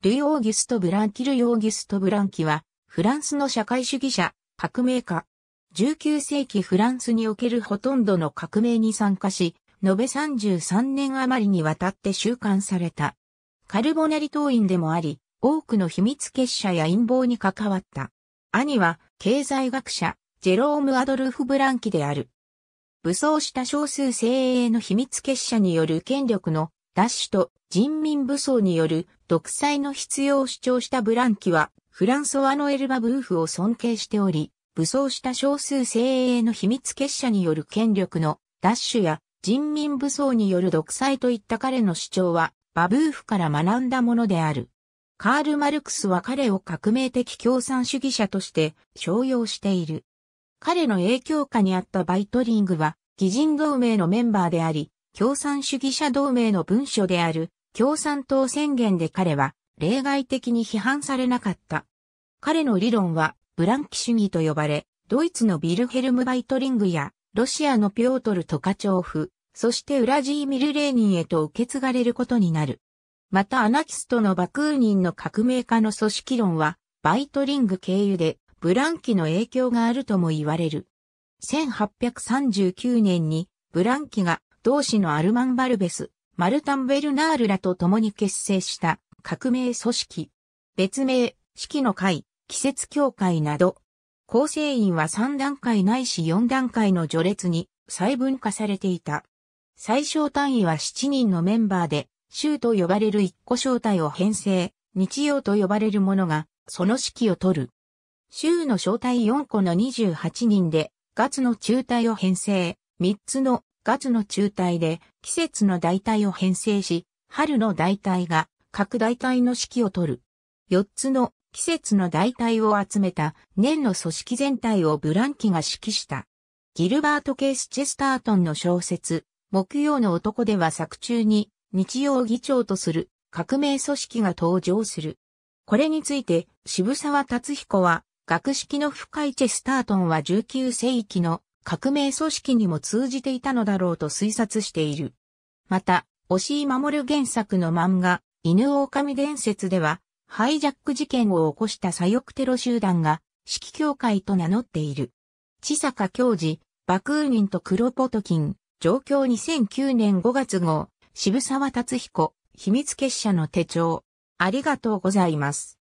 ルイ・オーギュスト・ブランキ・ルイ・オーギュスト・ブランキは、フランスの社会主義者、革命家。19世紀フランスにおけるほとんどの革命に参加し、延べ33年余りにわたって収監された。カルボナリ党員でもあり、多くの秘密結社や陰謀に関わった。兄は、経済学者、ジェローム・アドルフ・ブランキである。武装した少数精鋭の秘密結社による権力のダッシュと人民武装による独裁の必要を主張したブランキは、フランソワのエルバブーフを尊敬しており、武装した少数精鋭の秘密結社による権力の奪取や人民武装による独裁といった彼の主張は、バブーフから学んだものである。カール・マルクスは彼を革命的共産主義者として商用している。彼の影響下にあったバイトリングは、偽人同盟のメンバーであり、共産主義者同盟の文書である共産党宣言で彼は例外的に批判されなかった。彼の理論はブランキ主義と呼ばれ、ドイツのビルヘルム・バイトリングやロシアのピョートル・トカチョーフ、そしてウラジーミル・レーニンへと受け継がれることになる。またアナキストのバクーニンの革命家の組織論は、バイトリング経由でブランキの影響があるとも言われる。1839年にブランキが同志のアルマン・バルベス、マルタン・ベルナールらと共に結成した革命組織。別名、四季の会、季節協会など、構成員は3段階ないし4段階の序列に細分化されていた。最小単位は7人のメンバーで、州と呼ばれる一個小隊を編成、日曜と呼ばれるものが、その指揮を取る。州の小隊4個の28人で、月の中隊を編成、3つの月の中隊で季節の大隊を編成し、春の大隊が各大隊の指揮を取る。4つの季節の大隊を集めた年の組織全体をブランキが指揮した。ギルバート・ケース・チェスタートンの小説、木曜の男では作中に日曜議長とする革命組織が登場する。これについて渋沢達彦は学識の深いチェスタートンは19世紀の革命組織にも通じていたのだろうと推察している。また、押井守原作の漫画、犬狼伝説では、ハイジャック事件を起こした左翼テロ集団が、指揮協会と名乗っている。千坂教授、爆運人と黒ポトキン、状況2009年5月号、渋沢達彦、秘密結社の手帳。ありがとうございます。